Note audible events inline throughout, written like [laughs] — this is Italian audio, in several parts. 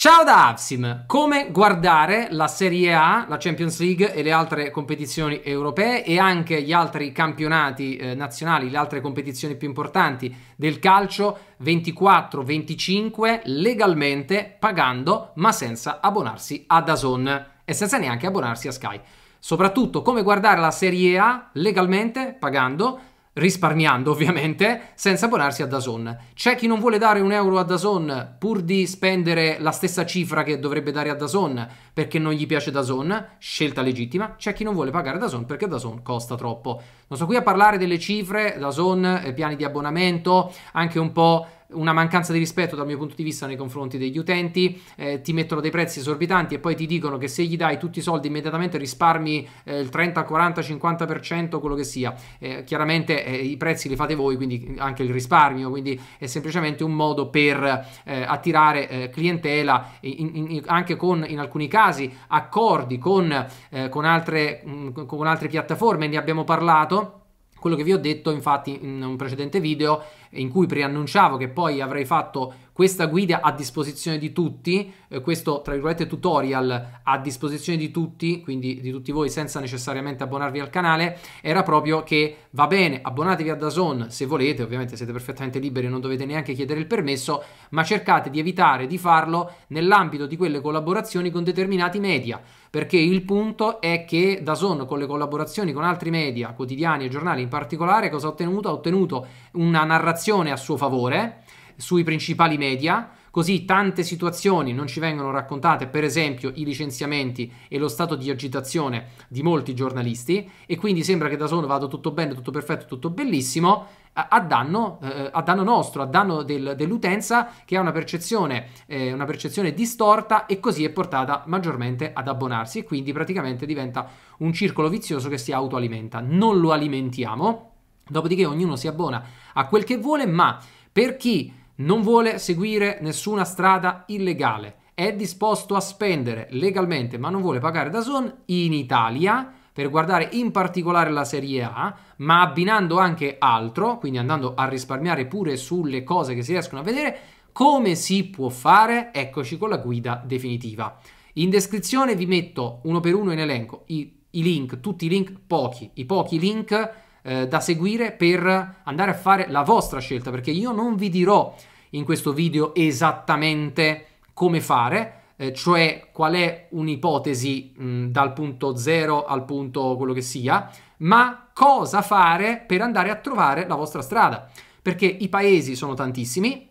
Ciao da Avsim, come guardare la Serie A, la Champions League e le altre competizioni europee e anche gli altri campionati eh, nazionali, le altre competizioni più importanti del calcio 24-25 legalmente pagando ma senza abbonarsi a Dazon e senza neanche abbonarsi a Sky. Soprattutto come guardare la Serie A legalmente pagando risparmiando ovviamente, senza abbonarsi a Dazon. C'è chi non vuole dare un euro a Dazon pur di spendere la stessa cifra che dovrebbe dare a Dazon perché non gli piace Dazon, scelta legittima. C'è chi non vuole pagare Dazon perché Dazon costa troppo. Non sto qui a parlare delle cifre, Dazon, eh, piani di abbonamento, anche un po' una mancanza di rispetto dal mio punto di vista nei confronti degli utenti, eh, ti mettono dei prezzi esorbitanti e poi ti dicono che se gli dai tutti i soldi immediatamente risparmi eh, il 30, 40, 50%, quello che sia. Eh, chiaramente eh, i prezzi li fate voi, quindi anche il risparmio, quindi è semplicemente un modo per eh, attirare eh, clientela in, in, anche con in alcuni casi accordi con, con, altre, mm, con altre piattaforme, ne abbiamo parlato quello che vi ho detto infatti in un precedente video in cui preannunciavo che poi avrei fatto questa guida a disposizione di tutti, eh, questo tra virgolette tutorial a disposizione di tutti, quindi di tutti voi senza necessariamente abbonarvi al canale, era proprio che va bene, abbonatevi a Dazon se volete, ovviamente siete perfettamente liberi, non dovete neanche chiedere il permesso, ma cercate di evitare di farlo nell'ambito di quelle collaborazioni con determinati media, perché il punto è che Dazon con le collaborazioni con altri media, quotidiani e giornali in particolare, cosa ha ottenuto? Ha ottenuto una narrazione a suo favore sui principali media, così tante situazioni non ci vengono raccontate, per esempio i licenziamenti e lo stato di agitazione di molti giornalisti, e quindi sembra che da solo vada tutto bene, tutto perfetto, tutto bellissimo, a danno, eh, a danno, nostro, a danno del, dell'utenza che ha una percezione, eh, una percezione, distorta e così è portata maggiormente ad abbonarsi e quindi praticamente diventa un circolo vizioso che si autoalimenta. Non lo alimentiamo, dopodiché ognuno si abbona a quel che vuole, ma per chi non vuole seguire nessuna strada illegale, è disposto a spendere legalmente ma non vuole pagare da Son in Italia per guardare in particolare la Serie A, ma abbinando anche altro, quindi andando a risparmiare pure sulle cose che si riescono a vedere, come si può fare? Eccoci con la guida definitiva. In descrizione vi metto uno per uno in elenco i, i link, tutti i link, pochi, i pochi link eh, da seguire per andare a fare la vostra scelta perché io non vi dirò in questo video esattamente come fare, eh, cioè qual è un'ipotesi mh, mm, dal punto zero al punto quello che sia, ma cosa fare per andare a trovare la vostra strada. Perché i paesi sono tantissimi,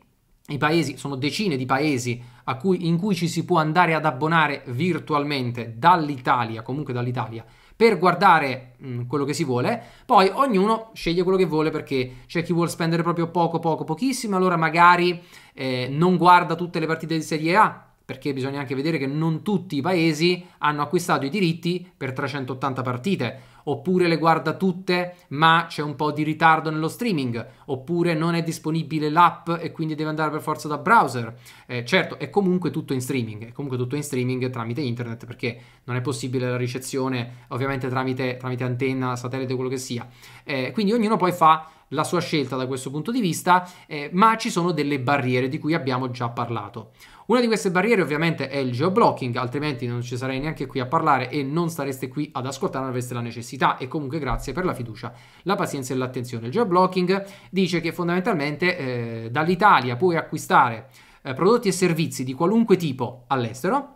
i paesi sono decine di paesi cui, in cui ci si può andare ad abbonare virtualmente dall'Italia, comunque dall'Italia, per guardare mh, mm, quello che si vuole, poi ognuno sceglie quello che vuole perché c'è chi vuole spendere proprio poco, poco, pochissimo, allora magari eh, non guarda tutte le partite di Serie A, perché bisogna anche vedere che non tutti i paesi hanno acquistato i diritti per 380 partite oppure le guarda tutte ma c'è un po' di ritardo nello streaming, oppure non è disponibile l'app e quindi deve andare per forza da browser. Eh, certo, è comunque tutto in streaming, è comunque tutto in streaming tramite internet perché non è possibile la ricezione ovviamente tramite, tramite antenna, satellite, quello che sia. Eh, quindi ognuno poi fa la sua scelta da questo punto di vista, eh, ma ci sono delle barriere di cui abbiamo già parlato. Una di queste barriere ovviamente è il geoblocking, altrimenti non ci sarei neanche qui a parlare e non stareste qui ad ascoltare, non avreste la necessità e comunque grazie per la fiducia, la pazienza e l'attenzione. Il geoblocking dice che fondamentalmente eh, dall'Italia puoi acquistare eh, prodotti e servizi di qualunque tipo all'estero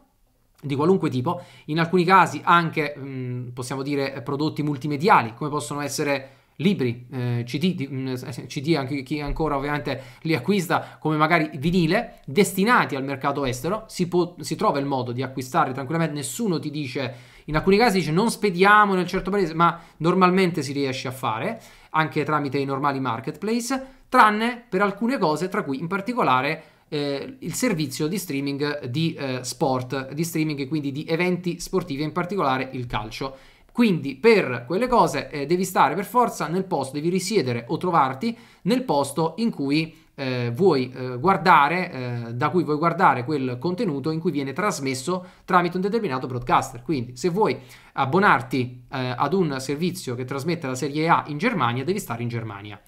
di qualunque tipo, in alcuni casi anche mh, mm, possiamo dire prodotti multimediali come possono essere libri, eh, CD, di, mm, eh, CD anche chi ancora ovviamente li acquista come magari vinile, destinati al mercato estero, si, può, si trova il modo di acquistarli tranquillamente, nessuno ti dice, in alcuni casi dice non spediamo nel certo paese, ma normalmente si riesce a fare, anche tramite i normali marketplace, tranne per alcune cose, tra cui in particolare eh, il servizio di streaming di eh, sport, di streaming quindi di eventi sportivi, in particolare il calcio. Quindi per quelle cose eh, devi stare per forza nel posto, devi risiedere o trovarti nel posto in cui eh, vuoi eh, guardare, eh, da cui vuoi guardare quel contenuto in cui viene trasmesso tramite un determinato broadcaster. Quindi, se vuoi abbonarti eh, ad un servizio che trasmette la serie A in Germania, devi stare in Germania.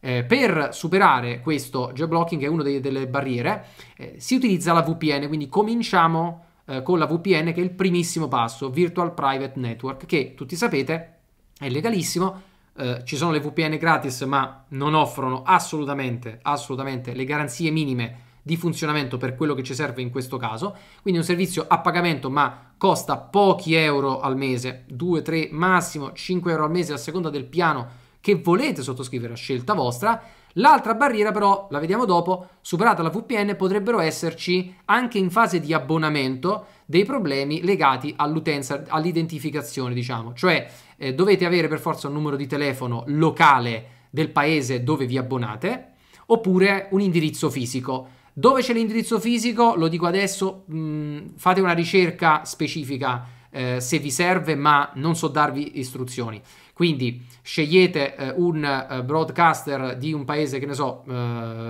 Eh, per superare questo geoblocking, che è una delle barriere, eh, si utilizza la VPN, quindi cominciamo eh, con la VPN che è il primissimo passo, Virtual Private Network, che tutti sapete è legalissimo, eh, ci sono le VPN gratis ma non offrono assolutamente, assolutamente le garanzie minime di funzionamento per quello che ci serve in questo caso, quindi un servizio a pagamento ma costa pochi euro al mese, 2, 3, massimo 5 euro al mese a seconda del piano che volete sottoscrivere a scelta vostra L'altra barriera però, la vediamo dopo, superata la VPN potrebbero esserci anche in fase di abbonamento dei problemi legati all'utenza, all'identificazione, diciamo. Cioè eh, dovete avere per forza un numero di telefono locale del paese dove vi abbonate oppure un indirizzo fisico. Dove c'è l'indirizzo fisico? Lo dico adesso, mh, mm, fate una ricerca specifica eh, se vi serve, ma non so darvi istruzioni. Quindi scegliete eh, un eh, broadcaster di un paese, che ne so, eh,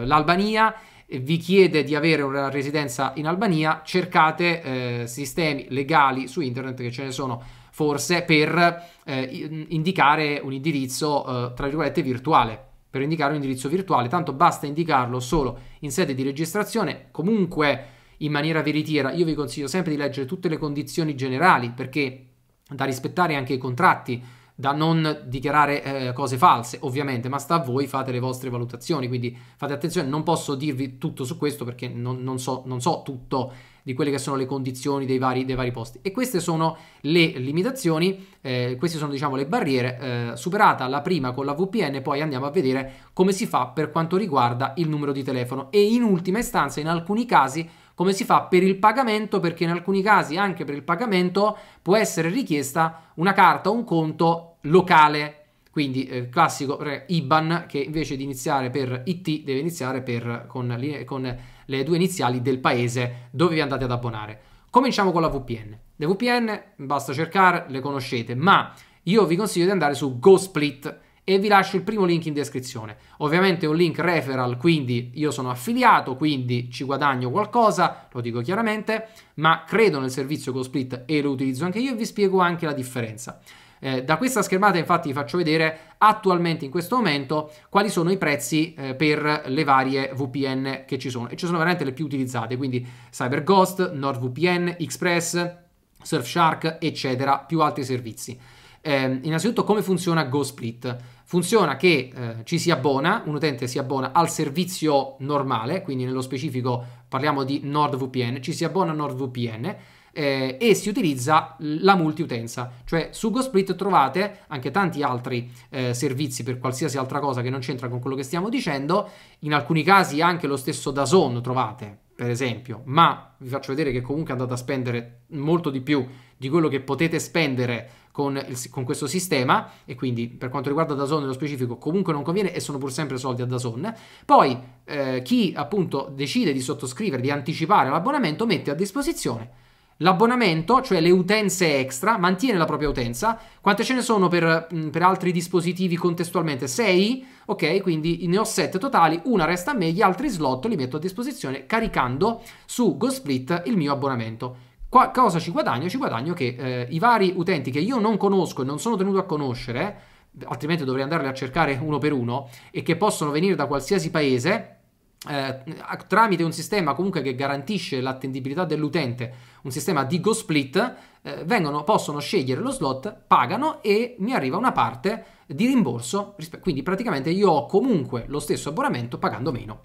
l'Albania, vi chiede di avere una residenza in Albania, cercate eh, sistemi legali su internet che ce ne sono forse per indicare un indirizzo, tra virgolette, virtuale per indicare un indirizzo virtuale, tanto basta indicarlo solo in sede di registrazione, comunque in maniera veritiera. Io vi consiglio sempre di leggere tutte le condizioni generali perché da rispettare anche i contratti da non dichiarare eh, cose false, ovviamente, ma sta a voi, fate le vostre valutazioni, quindi fate attenzione, non posso dirvi tutto su questo perché non, non, so, non so, tutto di quelle che sono le condizioni dei vari, dei vari posti. E queste sono le limitazioni, eh, queste sono diciamo le barriere, eh, superata la prima con la VPN, poi andiamo a vedere come si fa per quanto riguarda il numero di telefono e in ultima istanza, in alcuni casi, come si fa per il pagamento? Perché in alcuni casi anche per il pagamento può essere richiesta una carta o un conto locale. Quindi eh, classico IBAN che invece di iniziare per IT deve iniziare per, con, con le due iniziali del paese dove vi andate ad abbonare. Cominciamo con la VPN. Le VPN basta cercare, le conoscete, ma io vi consiglio di andare su GoSplit e vi lascio il primo link in descrizione. Ovviamente è un link referral, quindi io sono affiliato, quindi ci guadagno qualcosa, lo dico chiaramente, ma credo nel servizio GoSplit e lo utilizzo anche io e vi spiego anche la differenza. Eh, da questa schermata infatti vi faccio vedere attualmente in questo momento quali sono i prezzi eh, per le varie VPN che ci sono e ci sono veramente le più utilizzate, quindi CyberGhost, NordVPN, Express, Surfshark, eccetera, più altri servizi eh, innanzitutto come funziona GoSplit? Funziona che eh, ci si abbona, un utente si abbona al servizio normale, quindi nello specifico parliamo di NordVPN, ci si abbona a NordVPN eh, e si utilizza la multiutenza, cioè su GoSplit trovate anche tanti altri eh, servizi per qualsiasi altra cosa che non c'entra con quello che stiamo dicendo, in alcuni casi anche lo stesso DAZN trovate, per esempio, ma vi faccio vedere che comunque andate a spendere molto di più di quello che potete spendere con, il, con, questo sistema e quindi per quanto riguarda Dazon nello specifico comunque non conviene e sono pur sempre soldi a Dazon. Poi eh, chi appunto decide di sottoscrivere, di anticipare l'abbonamento mette a disposizione L'abbonamento, cioè le utenze extra, mantiene la propria utenza. Quante ce ne sono per, mm, per, altri dispositivi contestualmente? 6? Ok, quindi ne ho 7 totali, una resta a me, gli altri slot li metto a disposizione caricando su GoSplit il mio abbonamento. Qua, cosa ci guadagno? Ci guadagno che eh, i vari utenti che io non conosco e non sono tenuto a conoscere, altrimenti dovrei andarli a cercare uno per uno, e che possono venire da qualsiasi paese, eh, tramite un sistema comunque che garantisce l'attendibilità dell'utente, un sistema di go split, eh, vengono, possono scegliere lo slot, pagano e mi arriva una parte di rimborso, quindi praticamente io ho comunque lo stesso abbonamento pagando meno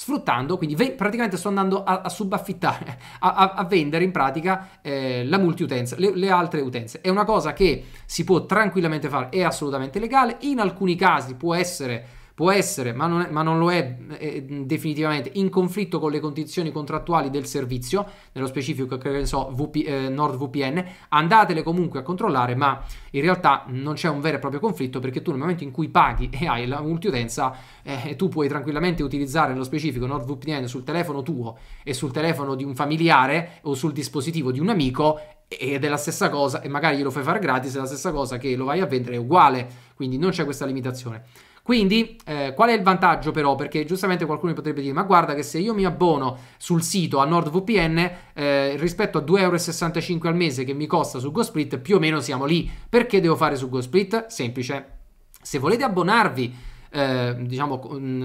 sfruttando, quindi ve- praticamente sto andando a, a subaffittare, [laughs] a, a, a, vendere in pratica eh, la multiutenza, le, le altre utenze. È una cosa che si può tranquillamente fare, è assolutamente legale, in alcuni casi può essere può essere, ma non, è, ma non lo è eh, definitivamente, in conflitto con le condizioni contrattuali del servizio, nello specifico che ne so, VP, eh, NordVPN, andatele comunque a controllare, ma in realtà non c'è un vero e proprio conflitto perché tu nel momento in cui paghi e hai la multiutenza, eh, tu puoi tranquillamente utilizzare nello specifico NordVPN sul telefono tuo e sul telefono di un familiare o sul dispositivo di un amico ed è la stessa cosa e magari glielo fai fare gratis, è la stessa cosa che lo vai a vendere, è uguale, quindi non c'è questa limitazione. Quindi eh, qual è il vantaggio però? Perché giustamente qualcuno potrebbe dire ma guarda che se io mi abbono sul sito a NordVPN eh, rispetto a 2,65€ al mese che mi costa su GoSplit più o meno siamo lì. Perché devo fare su GoSplit? Semplice. Se volete abbonarvi eh, diciamo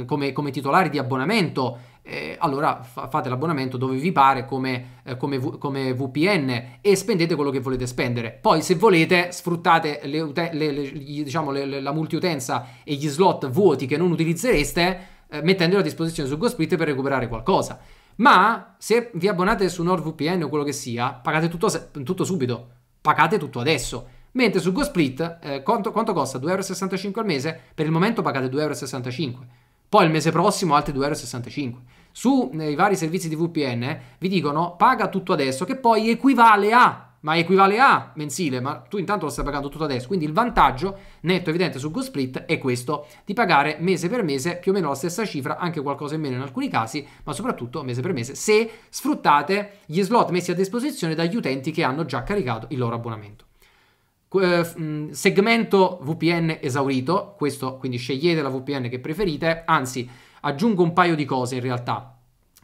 come, come titolari di abbonamento eh, allora fa- fate l'abbonamento dove vi pare come, eh, come, v- come, VPN e spendete quello che volete spendere. Poi se volete sfruttate le ute- le, le, diciamo, la multiutenza e gli slot vuoti che non utilizzereste eh, mettendoli a disposizione su GoSplit per recuperare qualcosa. Ma se vi abbonate su NordVPN o quello che sia, pagate tutto, se- tutto subito, pagate tutto adesso. Mentre su GoSplit, eh, quanto, quanto costa? 2,65€ al mese? Per il momento pagate 2,65€ poi il mese prossimo altri 2,65 euro. Su Sui eh, vari servizi di VPN eh, vi dicono paga tutto adesso, che poi equivale a ma equivale a mensile, ma tu intanto lo stai pagando tutto adesso. Quindi il vantaggio netto evidente su GoSplit è questo, di pagare mese per mese più o meno la stessa cifra, anche qualcosa in meno in alcuni casi, ma soprattutto mese per mese se sfruttate gli slot messi a disposizione dagli utenti che hanno già caricato il loro abbonamento. Eh, mm, segmento VPN esaurito, questo quindi scegliete la VPN che preferite, anzi aggiungo un paio di cose in realtà.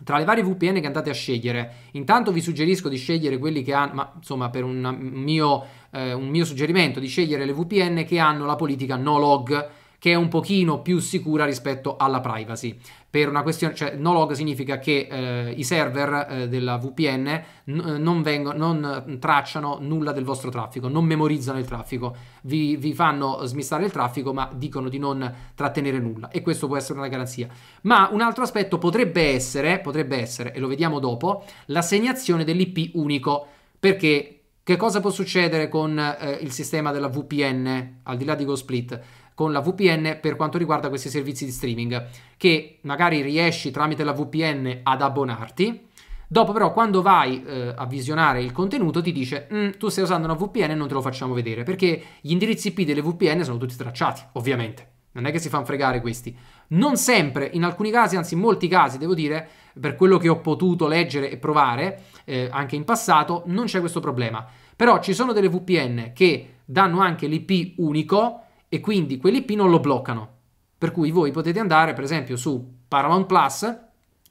Tra le varie VPN che andate a scegliere, intanto vi suggerisco di scegliere quelli che hanno, ma insomma per un mio, eh, un mio suggerimento, di scegliere le VPN che hanno la politica no log, che è un pochino più sicura rispetto alla privacy per una questione, cioè no log significa che eh, i server eh, della VPN eh, non, vengono, non, tracciano nulla del vostro traffico, non memorizzano il traffico, vi, vi, fanno smistare il traffico ma dicono di non trattenere nulla e questo può essere una garanzia. Ma un altro aspetto potrebbe essere, potrebbe essere e lo vediamo dopo, l'assegnazione dell'IP unico perché che cosa può succedere con eh, il sistema della VPN al di là di GoSplit? con la VPN per quanto riguarda questi servizi di streaming, che magari riesci tramite la VPN ad abbonarti, dopo però quando vai eh, a visionare il contenuto ti dice mm, tu stai usando una VPN e non te lo facciamo vedere, perché gli indirizzi IP delle VPN sono tutti tracciati, ovviamente. Non è che si fanno fregare questi. Non sempre, in alcuni casi, anzi in molti casi, devo dire, per quello che ho potuto leggere e provare, eh, anche in passato, non c'è questo problema. Però ci sono delle VPN che danno anche l'IP unico e quindi quell'IP non lo bloccano. Per cui voi potete andare, per esempio, su Paramount Plus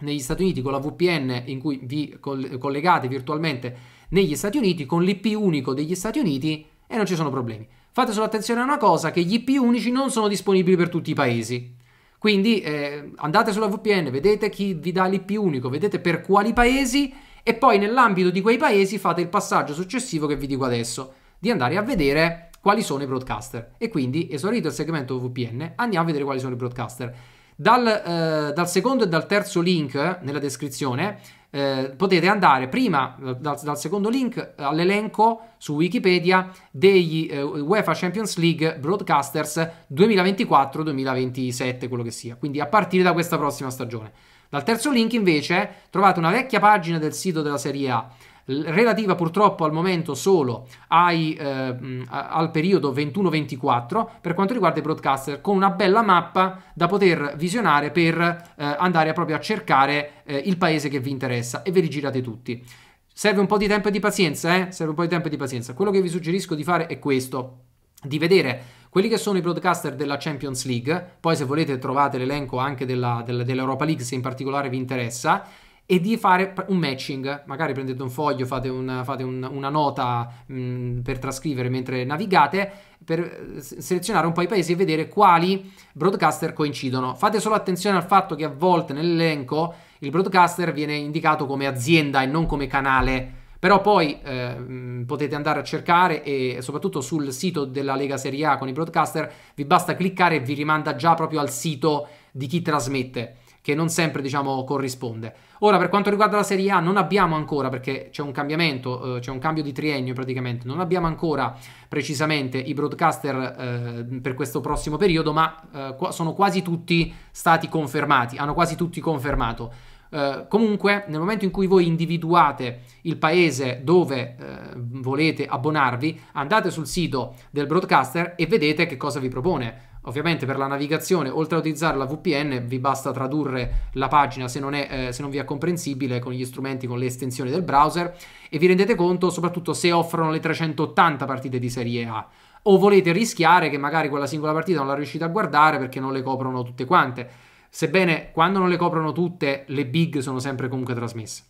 negli Stati Uniti con la VPN in cui vi collegate virtualmente negli Stati Uniti con l'IP unico degli Stati Uniti e non ci sono problemi. Fate solo attenzione a una cosa che gli IP unici non sono disponibili per tutti i paesi. Quindi eh, andate sulla VPN, vedete chi vi dà l'IP unico, vedete per quali paesi e poi nell'ambito di quei paesi fate il passaggio successivo che vi dico adesso, di andare a vedere quali sono i broadcaster. E quindi, esaurito il segmento VPN, andiamo a vedere quali sono i broadcaster. Dal, eh, dal secondo e dal terzo link eh, nella descrizione eh, potete andare prima eh, dal, dal secondo link eh, all'elenco su Wikipedia degli eh, UEFA Champions League Broadcasters 2024-2027, quello che sia, quindi a partire da questa prossima stagione. Dal terzo link invece trovate una vecchia pagina del sito della Serie A relativa purtroppo al momento solo ai, eh, al periodo 21-24 per quanto riguarda i broadcaster, con una bella mappa da poter visionare per eh, andare proprio a cercare eh, il paese che vi interessa e ve li girate tutti. Serve un po' di tempo e di pazienza, eh? Serve un po' di tempo e di pazienza. Quello che vi suggerisco di fare è questo, di vedere quelli che sono i broadcaster della Champions League, poi se volete trovate l'elenco anche della, della, dell'Europa League se in particolare vi interessa, e di fare un matching. Magari prendete un foglio, fate, un, fate un, una nota mh, per trascrivere mentre navigate, per eh, selezionare un po' i paesi e vedere quali broadcaster coincidono. Fate solo attenzione al fatto che a volte nell'elenco il broadcaster viene indicato come azienda e non come canale. Però poi eh, potete andare a cercare e soprattutto sul sito della Lega Serie A con i broadcaster vi basta cliccare e vi rimanda già proprio al sito di chi trasmette che non sempre diciamo, corrisponde. Ora per quanto riguarda la Serie A non abbiamo ancora, perché c'è un cambiamento, eh, c'è un cambio di triennio praticamente, non abbiamo ancora precisamente i broadcaster eh, per questo prossimo periodo, ma eh, sono quasi tutti stati confermati, hanno quasi tutti confermato. Eh, comunque nel momento in cui voi individuate il paese dove eh, volete abbonarvi, andate sul sito del broadcaster e vedete che cosa vi propone Ovviamente per la navigazione, oltre a utilizzare la VPN, vi basta tradurre la pagina se non, è, eh, se non vi è comprensibile con gli strumenti, con le estensioni del browser e vi rendete conto soprattutto se offrono le 380 partite di Serie A o volete rischiare che magari quella singola partita non la riuscite a guardare perché non le coprono tutte quante. Sebbene quando non le coprono tutte, le big sono sempre comunque trasmesse.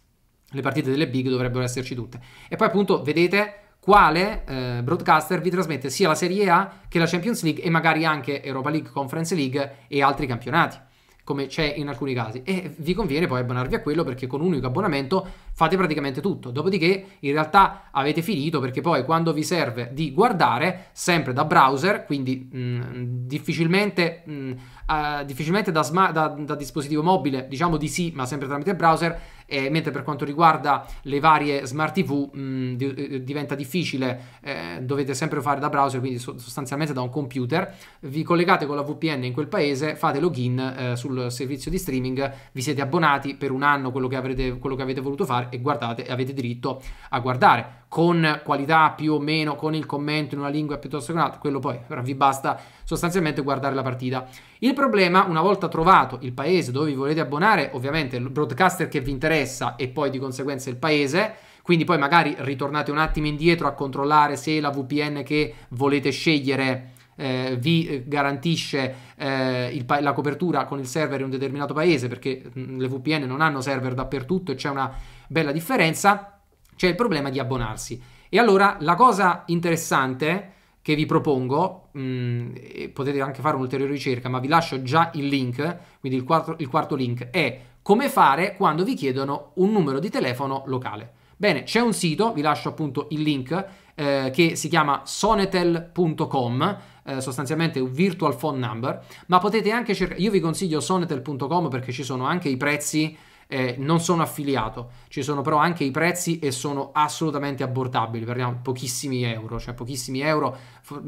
Le partite delle big dovrebbero esserci tutte. E poi appunto vedete quale eh, broadcaster vi trasmette sia la Serie A che la Champions League e magari anche Europa League, Conference League e altri campionati come c'è in alcuni casi e vi conviene poi abbonarvi a quello perché con un unico abbonamento fate praticamente tutto dopodiché in realtà avete finito perché poi quando vi serve di guardare sempre da browser quindi mh, mm, difficilmente, mh, mm, eh, uh, difficilmente da, sma- da, da dispositivo mobile diciamo di sì ma sempre tramite browser eh, mentre per quanto riguarda le varie smart TV mh, di, eh, diventa difficile, eh, dovete sempre fare da browser, quindi so, sostanzialmente da un computer, vi collegate con la VPN in quel paese, fate login eh, sul servizio di streaming, vi siete abbonati per un anno quello che, avrete, quello che avete voluto fare e guardate, avete diritto a guardare con qualità più o meno, con il commento in una lingua piuttosto che un'altra, quello poi però vi basta sostanzialmente guardare la partita. Il problema, una volta trovato il paese dove vi volete abbonare, ovviamente il broadcaster che vi interessa e poi di conseguenza il paese, quindi poi magari ritornate un attimo indietro a controllare se la VPN che volete scegliere eh, vi eh, garantisce eh, pa- la copertura con il server in un determinato paese perché mh, mm, le VPN non hanno server dappertutto e c'è una bella differenza, c'è il problema di abbonarsi. E allora la cosa interessante è che vi propongo, mh, mm, potete anche fare un'ulteriore ricerca, ma vi lascio già il link, quindi il quarto, il quarto link è come fare quando vi chiedono un numero di telefono locale. Bene, c'è un sito, vi lascio appunto il link, eh, che si chiama sonetel.com, eh, sostanzialmente un virtual phone number, ma potete anche cercare, io vi consiglio sonetel.com perché ci sono anche i prezzi eh, non sono affiliato, ci sono però anche i prezzi e sono assolutamente abbordabili, parliamo pochissimi euro, cioè pochissimi euro,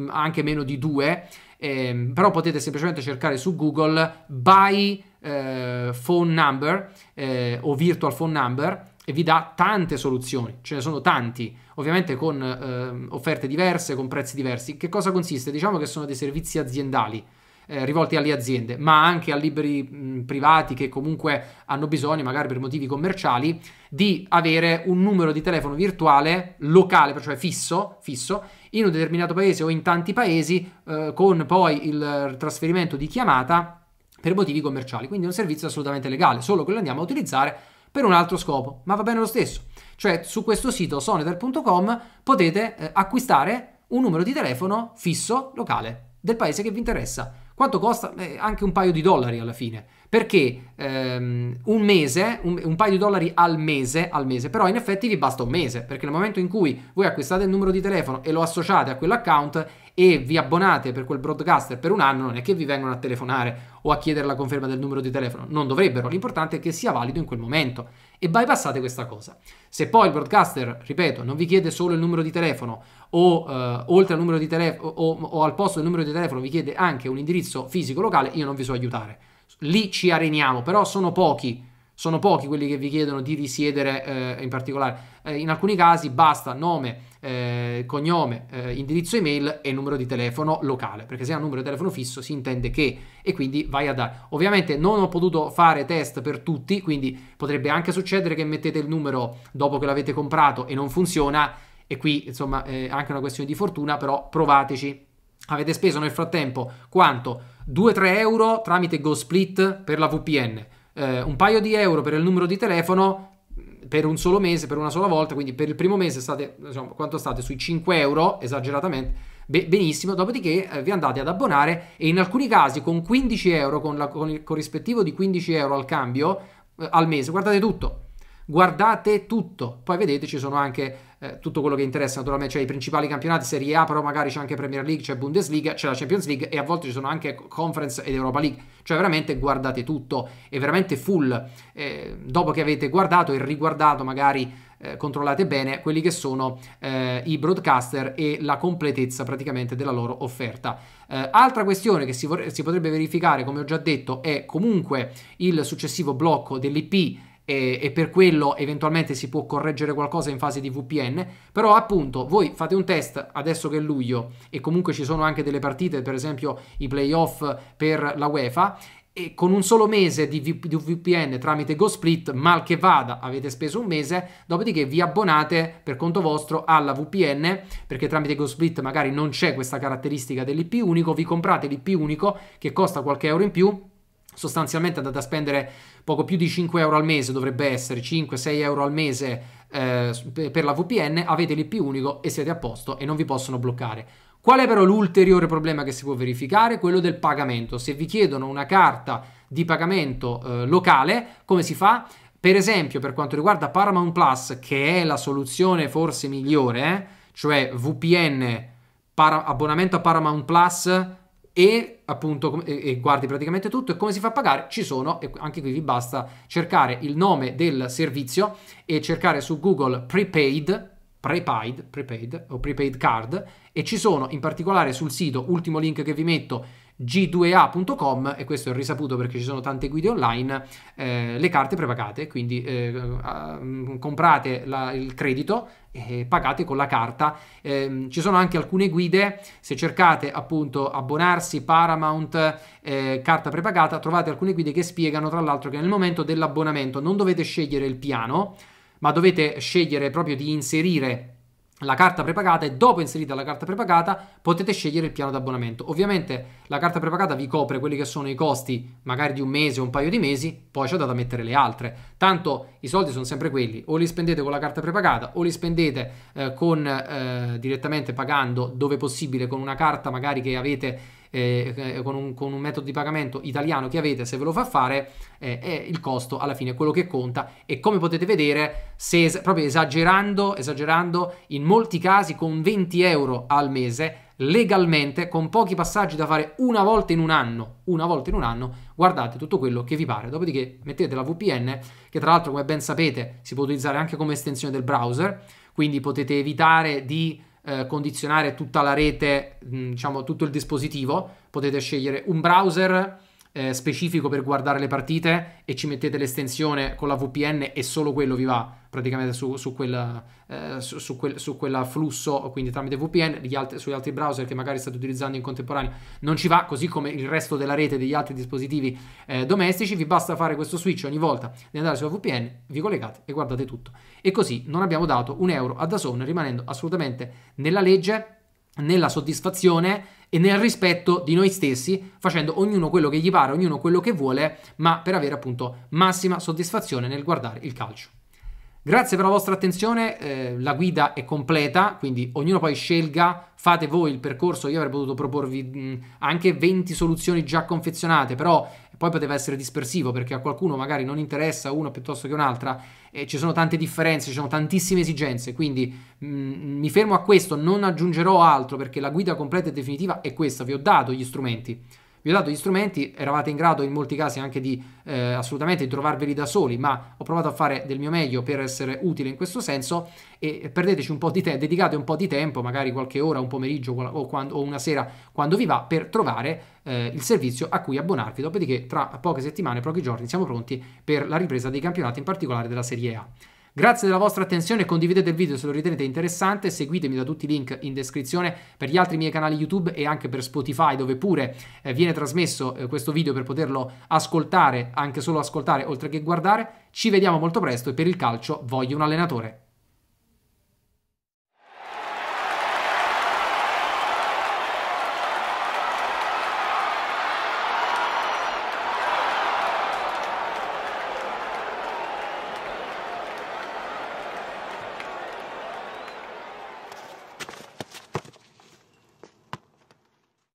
anche meno di due, eh, però potete semplicemente cercare su Google buy eh, phone number eh, o virtual phone number e vi dà tante soluzioni, ce ne sono tanti, ovviamente con ehm, offerte diverse, con prezzi diversi. Che cosa consiste? Diciamo che sono dei servizi aziendali eh, rivolti alle aziende, ma anche a liberi mh, mm, privati che comunque hanno bisogno, magari per motivi commerciali, di avere un numero di telefono virtuale locale, cioè fisso, fisso in un determinato paese o in tanti paesi, eh, con poi il trasferimento di chiamata per motivi commerciali. Quindi è un servizio assolutamente legale, solo che lo andiamo a utilizzare per un altro scopo, ma va bene lo stesso. Cioè su questo sito sonetel.com potete eh, acquistare un numero di telefono fisso locale del paese che vi interessa. Quanto costa? Eh, anche un paio di dollari alla fine perché ehm, un mese, un, un, paio di dollari al mese, al mese, però in effetti vi basta un mese, perché nel momento in cui voi acquistate il numero di telefono e lo associate a quell'account e vi abbonate per quel broadcaster per un anno, non è che vi vengono a telefonare o a chiedere la conferma del numero di telefono, non dovrebbero, l'importante è che sia valido in quel momento e bypassate questa cosa. Se poi il broadcaster, ripeto, non vi chiede solo il numero di telefono o eh, oltre al numero di telefono o, o al posto del numero di telefono vi chiede anche un indirizzo fisico locale, io non vi so aiutare lì ci areniamo, però sono pochi. Sono pochi quelli che vi chiedono di risiedere eh, in particolare. Eh, in alcuni casi basta nome, eh, cognome, eh, indirizzo email e numero di telefono locale, perché se ha un numero di telefono fisso si intende che e quindi vai a dare. Ovviamente non ho potuto fare test per tutti, quindi potrebbe anche succedere che mettete il numero dopo che l'avete comprato e non funziona e qui insomma è anche una questione di fortuna, però provateci. Avete speso nel frattempo quanto? 2-3 euro tramite GoSplit per la VPN, eh, un paio di euro per il numero di telefono mm, per un solo mese, per una sola volta, quindi per il primo mese state, diciamo, quanto state sui 5 euro, esageratamente, Be- benissimo, dopodiché eh, vi andate ad abbonare e in alcuni casi con 15 euro, con, la, con il corrispettivo di 15 euro al cambio eh, al mese, guardate tutto, guardate tutto, poi vedete ci sono anche eh, tutto quello che interessa naturalmente, cioè i principali campionati Serie A, però magari c'è anche Premier League, c'è Bundesliga, c'è la Champions League e a volte ci sono anche Conference ed Europa League, cioè veramente guardate tutto, è veramente full, eh, dopo che avete guardato e riguardato magari eh, controllate bene quelli che sono eh, i broadcaster e la completezza praticamente della loro offerta. Eh, altra questione che si, vor- si potrebbe verificare, come ho già detto, è comunque il successivo blocco dell'IP e, e, per quello eventualmente si può correggere qualcosa in fase di VPN, però appunto voi fate un test adesso che è luglio e comunque ci sono anche delle partite, per esempio i playoff per la UEFA, e con un solo mese di, v- di VPN tramite GoSplit, mal che vada, avete speso un mese, dopodiché vi abbonate per conto vostro alla VPN, perché tramite GoSplit magari non c'è questa caratteristica dell'IP unico, vi comprate l'IP unico che costa qualche euro in più sostanzialmente andate a spendere poco più di 5 euro al mese, dovrebbe essere 5-6 euro al mese eh, per la VPN, avete l'IP unico e siete a posto e non vi possono bloccare. Qual è però l'ulteriore problema che si può verificare? Quello del pagamento. Se vi chiedono una carta di pagamento eh, locale, come si fa? Per esempio, per quanto riguarda Paramount Plus, che è la soluzione forse migliore, eh? cioè VPN, abbonamento a Paramount Plus e appunto e, e guardi praticamente tutto e come si fa a pagare ci sono e anche qui vi basta cercare il nome del servizio e cercare su Google prepaid prepaid prepaid o prepaid card e ci sono in particolare sul sito ultimo link che vi metto g2a.com e questo è risaputo perché ci sono tante guide online eh, le carte prepagate quindi eh, mm, comprate la, il credito e pagate con la carta eh, ci sono anche alcune guide se cercate appunto abbonarsi Paramount eh, carta prepagata trovate alcune guide che spiegano tra l'altro che nel momento dell'abbonamento non dovete scegliere il piano ma dovete scegliere proprio di inserire la carta prepagata e dopo inserita la carta prepagata potete scegliere il piano d'abbonamento. Ovviamente la carta prepagata vi copre quelli che sono i costi magari di un mese o un paio di mesi, poi c'è da mettere le altre. Tanto i soldi sono sempre quelli, o li spendete con la carta prepagata o li spendete eh, con, eh, direttamente pagando dove possibile con una carta magari che avete eh, eh, con, un, con, un, metodo di pagamento italiano che avete, se ve lo fa fare, eh, è il costo alla fine è quello che conta e come potete vedere, se es- proprio esagerando, esagerando, in molti casi con 20 euro al mese, legalmente, con pochi passaggi da fare una volta in un anno, una volta in un anno, guardate tutto quello che vi pare. Dopodiché mettete la VPN, che tra l'altro, come ben sapete, si può utilizzare anche come estensione del browser, quindi potete evitare di eh, condizionare tutta la rete, mm, diciamo tutto il dispositivo, potete scegliere un browser eh, specifico per guardare le partite e ci mettete l'estensione con la VPN e solo quello vi va praticamente su, su, quel, eh, su, su quel, su, quel, flusso, quindi tramite VPN, alt- sugli altri browser che magari state utilizzando in contemporanea non ci va, così come il resto della rete degli altri dispositivi eh, domestici, vi basta fare questo switch ogni volta di andare sulla VPN, vi collegate e guardate tutto. E così non abbiamo dato un euro a Dazon rimanendo assolutamente nella legge nella soddisfazione e nel rispetto di noi stessi, facendo ognuno quello che gli pare, ognuno quello che vuole, ma per avere appunto massima soddisfazione nel guardare il calcio. Grazie per la vostra attenzione, eh, la guida è completa, quindi ognuno poi scelga, fate voi il percorso, io avrei potuto proporvi mh, anche 20 soluzioni già confezionate, però poi poteva essere dispersivo perché a qualcuno magari non interessa una piuttosto che un'altra, e ci sono tante differenze, ci sono tantissime esigenze, quindi mh, mm, mi fermo a questo, non aggiungerò altro perché la guida completa e definitiva è questa, vi ho dato gli strumenti vi ho dato gli strumenti, eravate in grado in molti casi anche di eh, assolutamente di trovarveli da soli, ma ho provato a fare del mio meglio per essere utile in questo senso e perdeteci un po' di tempo, dedicate un po' di tempo, magari qualche ora, un pomeriggio o, quando, o una sera quando vi va, per trovare eh, il servizio a cui abbonarvi. Dopodiché tra poche settimane, pochi giorni siamo pronti per la ripresa dei campionati, in particolare della Serie A. Grazie della vostra attenzione, condividete il video se lo ritenete interessante, seguitemi da tutti i link in descrizione per gli altri miei canali YouTube e anche per Spotify dove pure eh, viene trasmesso eh, questo video per poterlo ascoltare, anche solo ascoltare oltre che guardare. Ci vediamo molto presto e per il calcio voglio un allenatore.